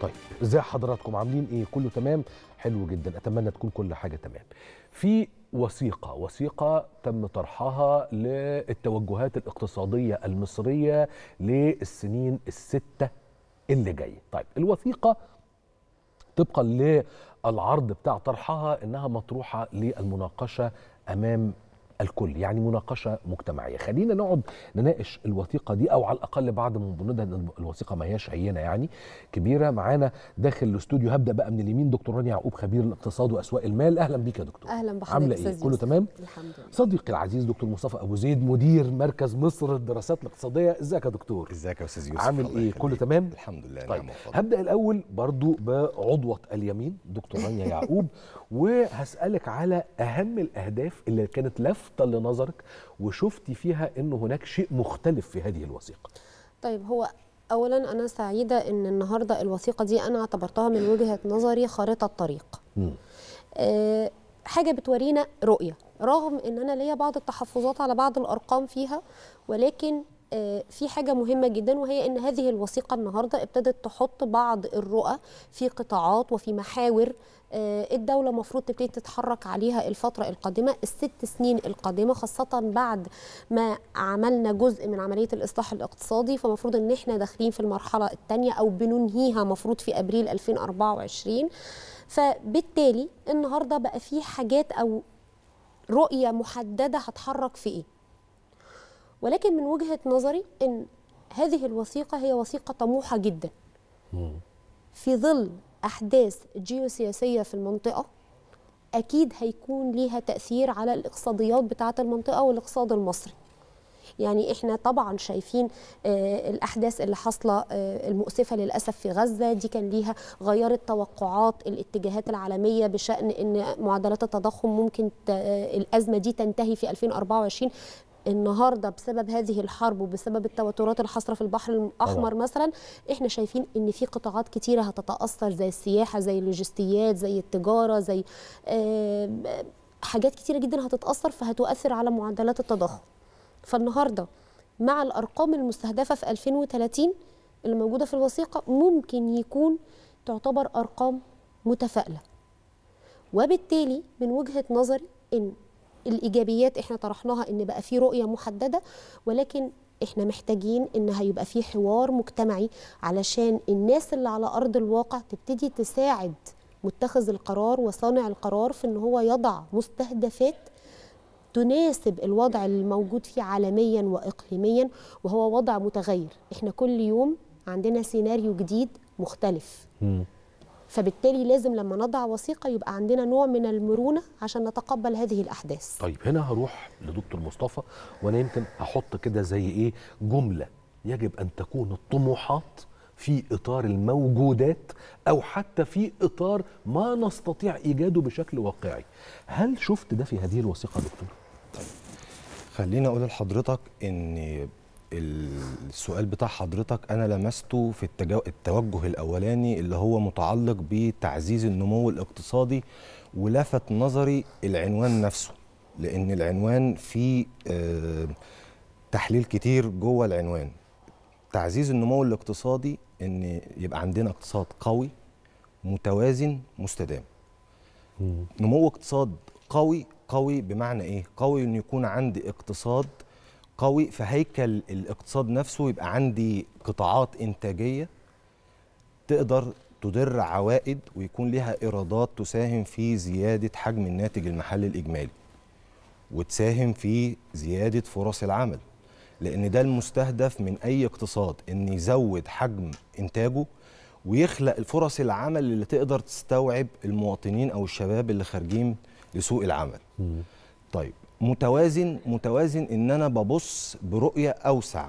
طيب ازاي حضراتكم عاملين ايه كله تمام حلو جدا اتمنى تكون كل حاجه تمام في وثيقه وثيقه تم طرحها للتوجهات الاقتصاديه المصريه للسنين السته اللي جايه طيب الوثيقه طبقا للعرض بتاع طرحها انها مطروحه للمناقشه امام الكل يعني مناقشة مجتمعية خلينا نقعد نناقش الوثيقة دي أو على الأقل بعض من بنودها الوثيقة ما هياش عينة يعني كبيرة معانا داخل الاستوديو هبدأ بقى من اليمين دكتور رانيا يعقوب خبير الاقتصاد وأسواق المال أهلا بيك يا دكتور أهلا بحضرتك عاملة إيه كله تمام الحمد لله صديقي العزيز دكتور مصطفى أبو زيد مدير مركز مصر للدراسات الاقتصادية ازيك يا دكتور ازيك يا أستاذ يوسف عامل إيه كله تمام الحمد لله طيب نعم هبدأ الأول برضو بعضوة اليمين دكتور رانيا يعقوب وهسألك على أهم الأهداف اللي كانت لافتة لنظرك وشفتي فيها أن هناك شيء مختلف في هذه الوثيقة طيب هو أولا أنا سعيدة أن النهاردة الوثيقة دي أنا اعتبرتها من وجهة نظري خارطة طريق آه، حاجة بتورينا رؤية رغم أن أنا ليا بعض التحفظات على بعض الأرقام فيها ولكن آه، في حاجه مهمه جدا وهي ان هذه الوثيقه النهارده ابتدت تحط بعض الرؤى في قطاعات وفي محاور آه، الدوله المفروض تبتدي تتحرك عليها الفتره القادمه الست سنين القادمه خاصه بعد ما عملنا جزء من عمليه الاصلاح الاقتصادي فمفروض ان احنا داخلين في المرحله الثانيه او بننهيها مفروض في ابريل 2024 فبالتالي النهارده بقى في حاجات او رؤيه محدده هتحرك في ايه ولكن من وجهه نظري ان هذه الوثيقه هي وثيقه طموحه جدا في ظل احداث جيوسياسيه في المنطقه اكيد هيكون ليها تاثير على الاقتصاديات بتاعه المنطقه والاقتصاد المصري يعني احنا طبعا شايفين آه الاحداث اللي حاصله آه المؤسفه للاسف في غزه دي كان ليها غيرت توقعات الاتجاهات العالميه بشان ان معدلات التضخم ممكن آه، الازمه دي تنتهي في 2024 النهارده بسبب هذه الحرب وبسبب التوترات الحاصره في البحر الاحمر طبعا. مثلا احنا شايفين ان في قطاعات كتيره هتتاثر زي السياحه زي اللوجستيات زي التجاره زي آه، حاجات كتيره جدا هتتاثر فهتؤثر على معدلات التضخم فالنهارده مع الارقام المستهدفه في 2030 اللي موجوده في الوثيقه ممكن يكون تعتبر ارقام متفائله وبالتالي من وجهه نظري ان الايجابيات احنا طرحناها ان بقى في رؤيه محدده ولكن احنا محتاجين ان هيبقى في حوار مجتمعي علشان الناس اللي على ارض الواقع تبتدي تساعد متخذ القرار وصانع القرار في ان هو يضع مستهدفات تناسب الوضع الموجود فيه عالميا واقليميا وهو وضع متغير احنا كل يوم عندنا سيناريو جديد مختلف فبالتالي لازم لما نضع وثيقه يبقى عندنا نوع من المرونه عشان نتقبل هذه الاحداث طيب هنا هروح لدكتور مصطفى وانا يمكن احط كده زي ايه جمله يجب ان تكون الطموحات في اطار الموجودات او حتى في اطار ما نستطيع ايجاده بشكل واقعي هل شفت ده في هذه الوثيقه دكتور طيب خليني اقول لحضرتك ان السؤال بتاع حضرتك انا لمسته في التوجه الاولاني اللي هو متعلق بتعزيز النمو الاقتصادي ولفت نظري العنوان نفسه لان العنوان فيه آه، تحليل كتير جوه العنوان تعزيز النمو الاقتصادي ان يبقى عندنا اقتصاد قوي متوازن مستدام نمو اقتصاد قوي قوي بمعنى ايه قوي ان يكون عندي اقتصاد قوي في هيكل الاقتصاد نفسه يبقى عندي قطاعات انتاجيه تقدر تدر عوائد ويكون لها ايرادات تساهم في زياده حجم الناتج المحلي الاجمالي وتساهم في زياده فرص العمل لان ده المستهدف من اي اقتصاد ان يزود حجم انتاجه ويخلق الفرص العمل اللي تقدر تستوعب المواطنين او الشباب اللي خارجين لسوق العمل. طيب متوازن متوازن ان انا ببص برؤيه اوسع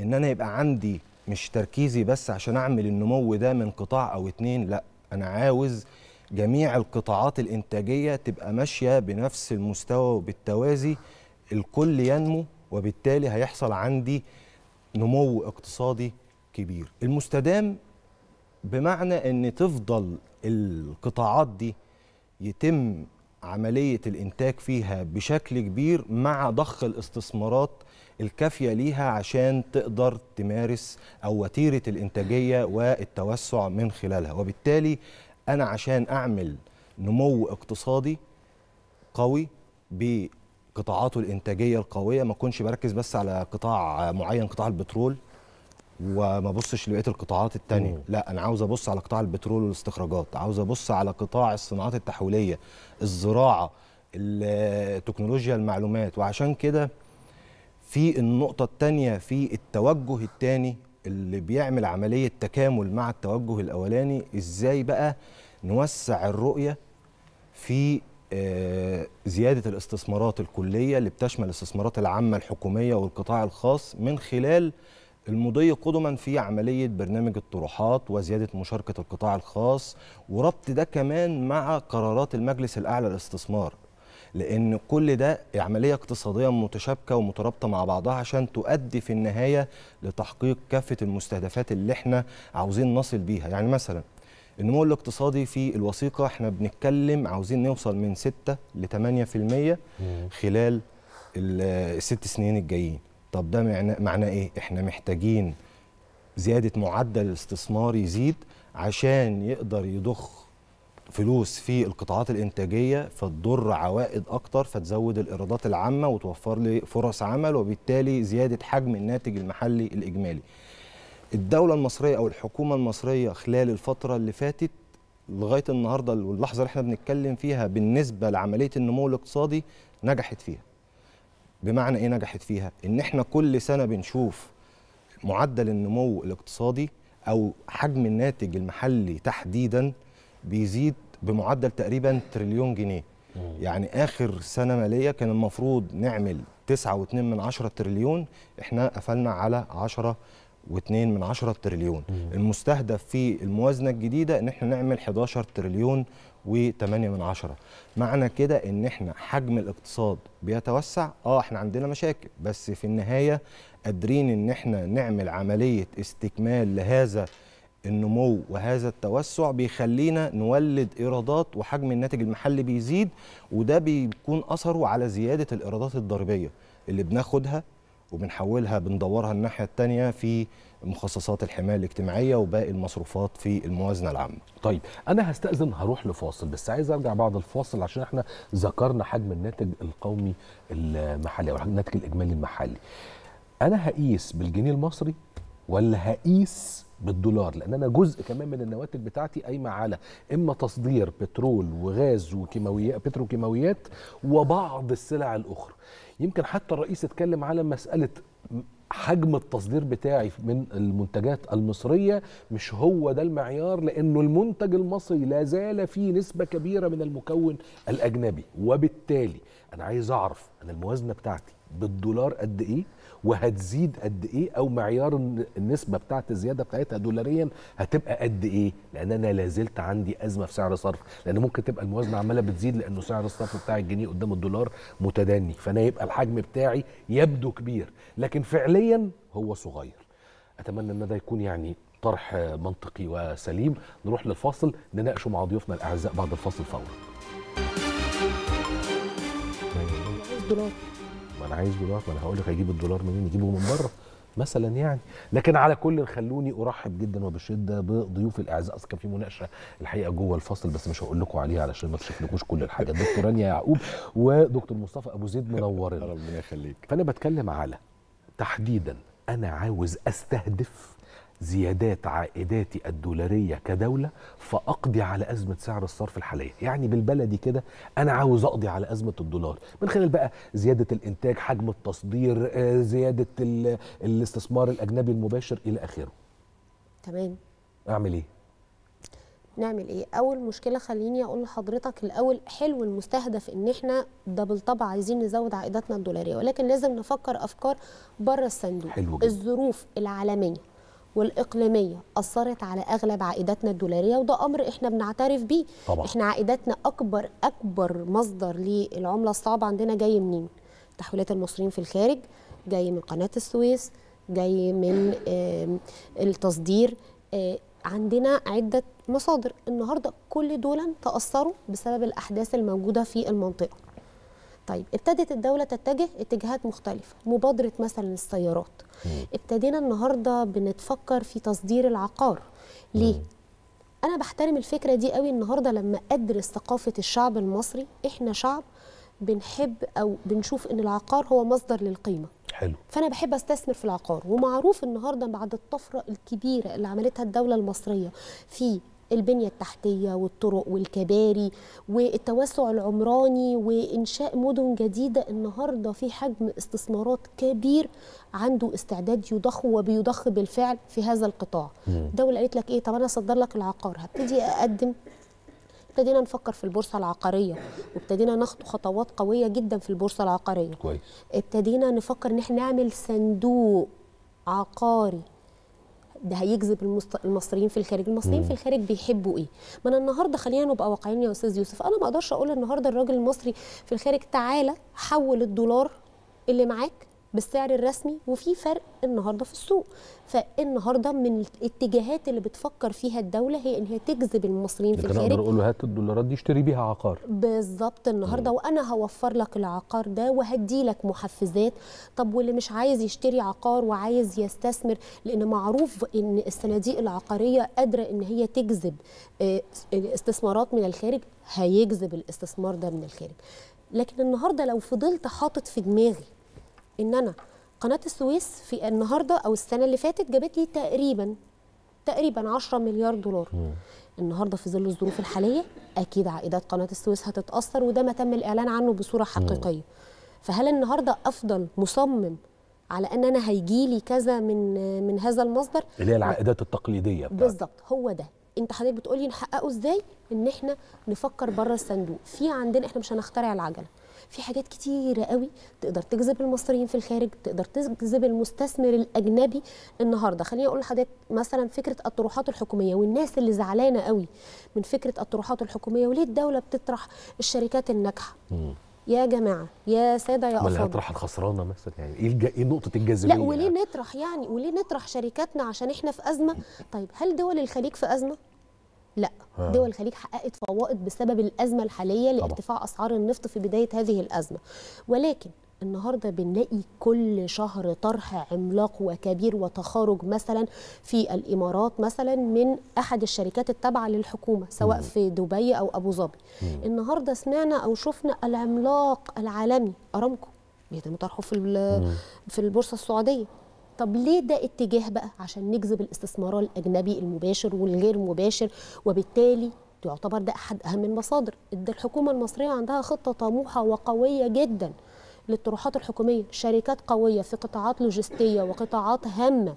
ان انا يبقى عندي مش تركيزي بس عشان اعمل النمو ده من قطاع او اتنين لا انا عاوز جميع القطاعات الانتاجيه تبقى ماشيه بنفس المستوى وبالتوازي الكل ينمو وبالتالي هيحصل عندي نمو اقتصادي كبير المستدام بمعنى ان تفضل القطاعات دي يتم عملية الإنتاج فيها بشكل كبير مع ضخ الاستثمارات الكافية ليها عشان تقدر تمارس أو وتيرة الإنتاجية والتوسع من خلالها وبالتالي أنا عشان أعمل نمو اقتصادي قوي بقطاعاته الإنتاجية القوية ما أكونش بركز بس على قطاع معين قطاع البترول وما بصش لبقيه القطاعات الثانيه لا انا عاوز ابص على قطاع البترول والاستخراجات عاوز ابص على قطاع الصناعات التحويليه الزراعه التكنولوجيا المعلومات وعشان كده في النقطه الثانيه في التوجه الثاني اللي بيعمل عمليه تكامل مع التوجه الاولاني ازاي بقى نوسع الرؤيه في آه، زيادة الاستثمارات الكلية اللي بتشمل الاستثمارات العامة الحكومية والقطاع الخاص من خلال المضي قدما في عملية برنامج الطروحات وزيادة مشاركة القطاع الخاص وربط ده كمان مع قرارات المجلس الأعلى للاستثمار لأن كل ده عملية اقتصادية متشابكة ومترابطة مع بعضها عشان تؤدي في النهاية لتحقيق كافة المستهدفات اللي احنا عاوزين نصل بيها يعني مثلا النمو الاقتصادي في الوثيقة احنا بنتكلم عاوزين نوصل من 6 ل 8% خلال الست سنين الجايين طب ده معناه ايه احنا محتاجين زياده معدل الاستثمار يزيد عشان يقدر يضخ فلوس في القطاعات الانتاجيه فتضر عوائد اكتر فتزود الايرادات العامه وتوفر لي فرص عمل وبالتالي زياده حجم الناتج المحلي الاجمالي الدوله المصريه او الحكومه المصريه خلال الفتره اللي فاتت لغايه النهارده واللحظه اللي احنا بنتكلم فيها بالنسبه لعمليه النمو الاقتصادي نجحت فيها بمعنى ايه نجحت فيها ان احنا كل سنه بنشوف معدل النمو الاقتصادي او حجم الناتج المحلي تحديدا بيزيد بمعدل تقريبا تريليون جنيه يعني اخر سنه ماليه كان المفروض نعمل 9.2 من 10 تريليون احنا قفلنا على 10 من عشرة تريليون المستهدف في الموازنة الجديدة ان احنا نعمل 11 تريليون و8 من عشرة معنى كده ان احنا حجم الاقتصاد بيتوسع اه احنا عندنا مشاكل بس في النهاية قادرين ان احنا نعمل عملية استكمال لهذا النمو وهذا التوسع بيخلينا نولد ايرادات وحجم الناتج المحلي بيزيد وده بيكون اثره على زياده الايرادات الضريبيه اللي بناخدها وبنحولها بندورها الناحيه الثانيه في مخصصات الحمايه الاجتماعيه وباقي المصروفات في الموازنه العامه. طيب انا هستاذن هروح لفاصل بس عايز ارجع بعد الفاصل عشان احنا ذكرنا حجم الناتج القومي المحلي او الناتج الاجمالي المحلي. انا هقيس بالجنيه المصري ولا هقيس بالدولار لان انا جزء كمان من النواتج بتاعتي قايمه على اما تصدير بترول وغاز وكيماويات بتروكيماويات وبعض السلع الاخرى يمكن حتى الرئيس اتكلم على مساله حجم التصدير بتاعي من المنتجات المصريه مش هو ده المعيار لانه المنتج المصري لا زال فيه نسبه كبيره من المكون الاجنبي وبالتالي انا عايز اعرف انا الموازنه بتاعتي بالدولار قد ايه وهتزيد قد ايه او معيار النسبه بتاعه الزياده بتاعتها دولاريا هتبقى قد ايه لان انا لازلت عندي ازمه في سعر صرف لان ممكن تبقى الموازنه عماله بتزيد لانه سعر الصرف بتاع الجنيه قدام الدولار متدني فانا يبقى الحجم بتاعي يبدو كبير لكن فعليا هو صغير اتمنى ان ده يكون يعني طرح منطقي وسليم نروح للفاصل نناقشه مع ضيوفنا الاعزاء بعد الفاصل فورا ما انا عايز دولار ما انا هقول لك هيجيب الدولار منين يجيبه من بره مثلا يعني لكن على كل خلوني ارحب جدا وبشده بضيوف الاعزاء اصل كان في مناقشه الحقيقه جوه الفصل بس مش هقول لكم عليها علشان ما تشوفلكوش كل الحاجات دكتور رانيا يعقوب ودكتور مصطفى ابو زيد منورنا ربنا يخليك فانا بتكلم على تحديدا انا عاوز استهدف زيادات عائداتي الدولارية كدولة فأقضي على أزمة سعر الصرف الحالية يعني بالبلدي كده أنا عاوز أقضي على أزمة الدولار من خلال بقى زيادة الإنتاج حجم التصدير آه، زيادة الاستثمار الأجنبي المباشر إلى آخره تمام أعمل إيه؟ نعمل ايه اول مشكله خليني اقول لحضرتك الاول حلو المستهدف ان احنا ده بالطبع عايزين نزود عائداتنا الدولاريه ولكن لازم نفكر افكار بره الصندوق الظروف العالميه والاقليميه اثرت على اغلب عائداتنا الدولاريه وده امر احنا بنعترف بيه طبعا. احنا عائداتنا اكبر اكبر مصدر للعمله الصعبه عندنا جاي منين تحويلات المصريين في الخارج جاي من قناه السويس جاي من التصدير آه، عندنا عده مصادر النهارده كل دولا تاثروا بسبب الاحداث الموجوده في المنطقه طيب ابتدت الدولة تتجه اتجاهات مختلفة مبادرة مثلا السيارات ابتدينا النهاردة بنتفكر في تصدير العقار ليه؟ مم. أنا بحترم الفكرة دي قوي النهاردة لما أدرس ثقافة الشعب المصري إحنا شعب بنحب أو بنشوف إن العقار هو مصدر للقيمة حلو فانا بحب استثمر في العقار ومعروف النهارده بعد الطفره الكبيره اللي عملتها الدوله المصريه في البنية التحتية والطرق والكباري والتوسع العمراني وإنشاء مدن جديدة النهاردة في حجم استثمارات كبير عنده استعداد يضخ وبيضخ بالفعل في هذا القطاع الدولة قالت لك إيه طب أنا أصدر لك العقار هبتدي أقدم ابتدينا نفكر في البورصه العقاريه وابتدينا ناخد خطوات قويه جدا في البورصه العقاريه كويس ابتدينا نفكر ان احنا نعمل صندوق عقاري ده هيجذب المصريين في الخارج المصريين مم. في الخارج بيحبوا ايه ما انا النهارده خلينا نبقى واقعيين يا استاذ يوسف انا ما اقدرش اقول النهارده الراجل المصري في الخارج تعالى حول الدولار اللي معاك بالسعر الرسمي وفي فرق النهارده في السوق فالنهارده من الاتجاهات اللي بتفكر فيها الدوله هي ان هي تجذب المصريين في الخارج اقدر اقول له هات الدولارات دي اشتري بيها عقار بالظبط النهارده وانا هوفر لك العقار ده وهدي لك محفزات طب واللي مش عايز يشتري عقار وعايز يستثمر لان معروف ان الصناديق العقاريه قادره ان هي تجذب آه، استثمارات من الخارج هيجذب الاستثمار ده من الخارج لكن النهارده لو فضلت حاطط في دماغي ان انا قناه السويس في النهارده او السنه اللي فاتت جابت لي تقريبا تقريبا 10 مليار دولار النهارده في ظل الظروف الحاليه اكيد عائدات قناه السويس هتتاثر وده ما تم الاعلان عنه بصوره حقيقيه فهل النهارده افضل مصمم على ان انا هيجي لي كذا من من هذا المصدر اللي هي العائدات التقليديه بالظبط هو ده انت حضرتك بتقولي نحققه ازاي ان احنا نفكر بره الصندوق في عندنا احنا مش هنخترع العجله في حاجات كتيره قوي تقدر تجذب المصريين في الخارج تقدر تجذب المستثمر الاجنبي النهارده خليني اقول لحضرتك مثلا فكره الطروحات الحكوميه والناس اللي زعلانه قوي من فكره الطروحات الحكوميه وليه الدوله بتطرح الشركات الناجحه يا جماعه يا ساده يا افاضل هنطرح الخسرانه مثلا يعني ايه, الج... إيه نقطه الجاذبيه لا وليه يعني؟ نطرح يعني وليه نطرح شركاتنا عشان احنا في ازمه طيب هل دول الخليج في ازمه لا آه. دول الخليج حققت فوائد بسبب الازمه الحاليه لارتفاع اسعار النفط في بدايه هذه الازمه ولكن النهارده بنلاقي كل شهر طرح عملاق وكبير وتخارج مثلا في الامارات مثلا من احد الشركات التابعه للحكومه سواء في دبي او ابو ظبي النهارده سمعنا او شفنا العملاق العالمي ارامكو بيتم طرحه في في البورصه السعوديه طب ليه ده اتجاه بقى عشان نجذب الاستثمار الاجنبي المباشر والغير مباشر وبالتالي يعتبر ده احد اهم المصادر ده الحكومه المصريه عندها خطه طموحه وقويه جدا للطروحات الحكوميه شركات قويه في قطاعات لوجستيه وقطاعات هامه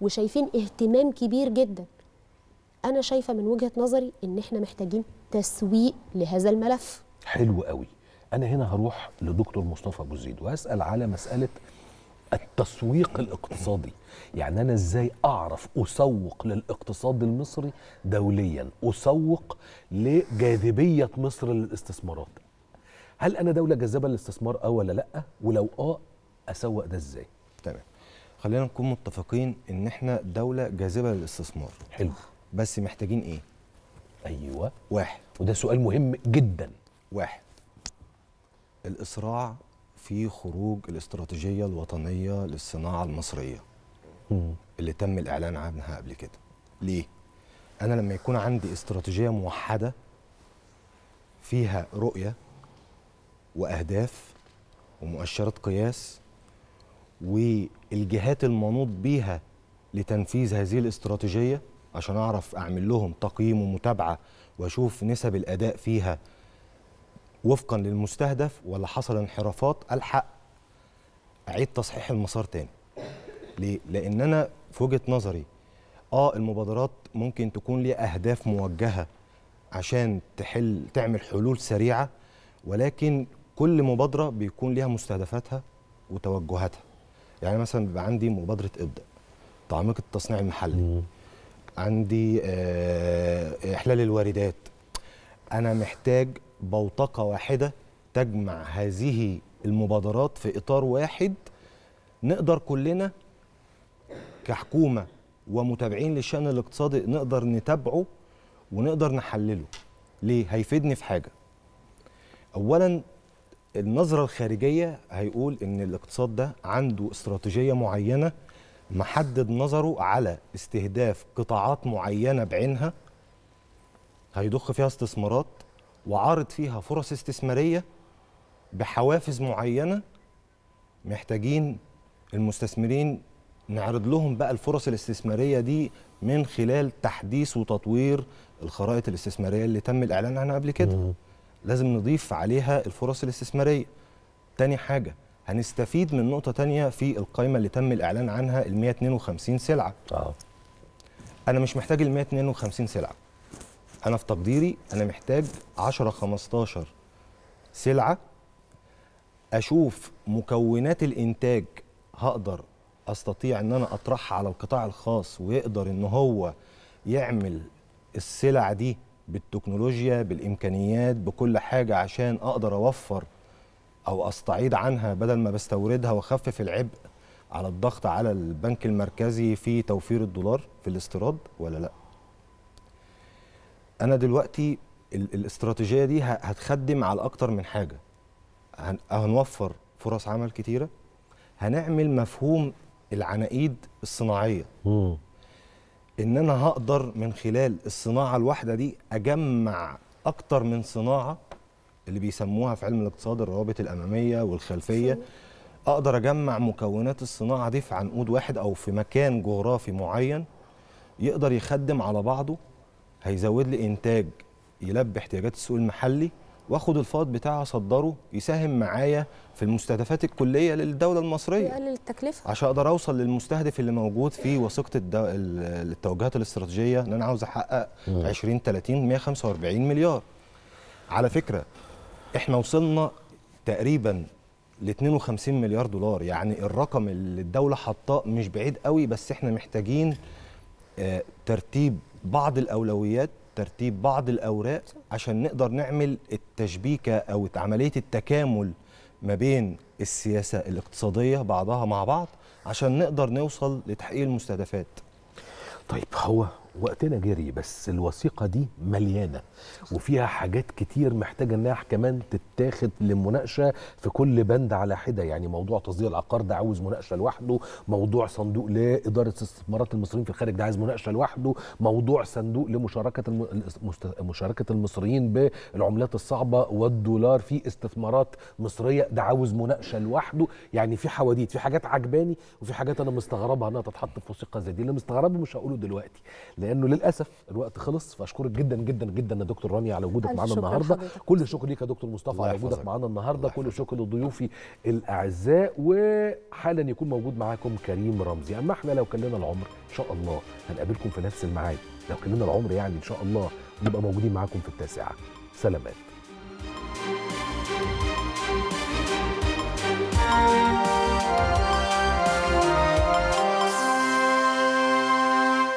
وشايفين اهتمام كبير جدا انا شايفه من وجهه نظري ان احنا محتاجين تسويق لهذا الملف حلو قوي انا هنا هروح لدكتور مصطفى ابو زيد واسال على مساله التسويق الاقتصادي يعني انا ازاي اعرف اسوق للاقتصاد المصري دوليا اسوق لجاذبيه مصر للاستثمارات هل انا دوله جاذبه للاستثمار اه ولا لا ولو اه اسوق ده ازاي تمام خلينا نكون متفقين ان احنا دوله جاذبه للاستثمار حلو بس محتاجين ايه ايوه واحد وده سؤال مهم جدا واحد الاسراع في خروج الاستراتيجيه الوطنيه للصناعه المصريه اللي تم الاعلان عنها قبل كده ليه انا لما يكون عندي استراتيجيه موحده فيها رؤيه واهداف ومؤشرات قياس والجهات المنوط بيها لتنفيذ هذه الاستراتيجيه عشان اعرف اعمل لهم تقييم ومتابعه واشوف نسب الاداء فيها وفقا للمستهدف ولا حصل انحرافات الحق اعيد تصحيح المسار تاني ليه لان انا في وجهه نظري اه المبادرات ممكن تكون ليها اهداف موجهه عشان تحل تعمل حلول سريعه ولكن كل مبادره بيكون ليها مستهدفاتها وتوجهاتها يعني مثلا بيبقى عندي مبادره ابدا تعميق التصنيع المحلي عندي آه، احلال الواردات انا محتاج بوتقه واحده تجمع هذه المبادرات في اطار واحد نقدر كلنا كحكومه ومتابعين للشان الاقتصادي نقدر نتابعه ونقدر نحلله ليه هيفيدني في حاجه اولا النظره الخارجيه هيقول ان الاقتصاد ده عنده استراتيجيه معينه محدد نظره على استهداف قطاعات معينه بعينها هيضخ فيها استثمارات وعارض فيها فرص استثماريه بحوافز معينه محتاجين المستثمرين نعرض لهم بقى الفرص الاستثماريه دي من خلال تحديث وتطوير الخرائط الاستثماريه اللي تم الاعلان عنها قبل كده لازم نضيف عليها الفرص الاستثماريه تاني حاجه هنستفيد من نقطه تانية في القائمه اللي تم الاعلان عنها ال 152 سلعه آه. انا مش محتاج ال 152 سلعه انا في تقديري انا محتاج 10 15 سلعه اشوف مكونات الانتاج هقدر استطيع ان انا اطرحها على القطاع الخاص ويقدر ان هو يعمل السلع دي بالتكنولوجيا بالامكانيات بكل حاجه عشان اقدر اوفر او استعيض عنها بدل ما بستوردها واخفف العبء على الضغط على البنك المركزي في توفير الدولار في الاستيراد ولا لا انا دلوقتي الاستراتيجيه دي هتخدم على اكتر من حاجه هنوفر فرص عمل كتيره هنعمل مفهوم العناقيد الصناعيه مم. ان انا هقدر من خلال الصناعه الواحده دي اجمع اكتر من صناعه اللي بيسموها في علم الاقتصاد الروابط الاماميه والخلفيه اقدر اجمع مكونات الصناعه دي في عنقود واحد او في مكان جغرافي معين يقدر يخدم على بعضه هيزود لي انتاج يلبي احتياجات السوق المحلي واخد الفائض بتاعها اصدره يساهم معايا في المستهدفات الكليه للدوله المصريه يقلل التكلفه عشان اقدر اوصل للمستهدف اللي موجود في وثيقه الدو... التوجهات الاستراتيجيه ان انا عاوز احقق 20 30 145 مليار على فكره احنا وصلنا تقريبا ل 52 مليار دولار يعني الرقم اللي الدوله حاطاه مش بعيد قوي بس احنا محتاجين آه، ترتيب بعض الاولويات ترتيب بعض الاوراق عشان نقدر نعمل التشبيكه او عمليه التكامل ما بين السياسه الاقتصاديه بعضها مع بعض عشان نقدر نوصل لتحقيق المستهدفات طيب هو وقتنا جري بس الوثيقه دي مليانه وفيها حاجات كتير محتاجه انها كمان تتاخد لمناقشة في كل بند على حده يعني موضوع تصدير العقار ده عاوز مناقشه لوحده موضوع صندوق لاداره استثمارات المصريين في الخارج ده عايز مناقشه لوحده موضوع صندوق لمشاركه الم... مشاركه المصريين بالعملات الصعبه والدولار في استثمارات مصريه ده عاوز مناقشه لوحده يعني في حواديت في حاجات عجباني وفي حاجات انا مستغربها انها تتحط في وثيقه زي دي اللي مستغربه مش هقوله دلوقتي لانه للاسف الوقت خلص فاشكرك جدا جدا جدا يا دكتور رانيا على وجودك معانا النهارده كل الشكر ليك يا دكتور مصطفى على وجودك معانا النهارده كل الشكر لضيوفي الاعزاء وحالا يكون موجود معاكم كريم رمزي اما احنا لو كلنا العمر ان شاء الله هنقابلكم في نفس الميعاد لو كلنا العمر يعني ان شاء الله نبقى موجودين معاكم في التاسعه سلامات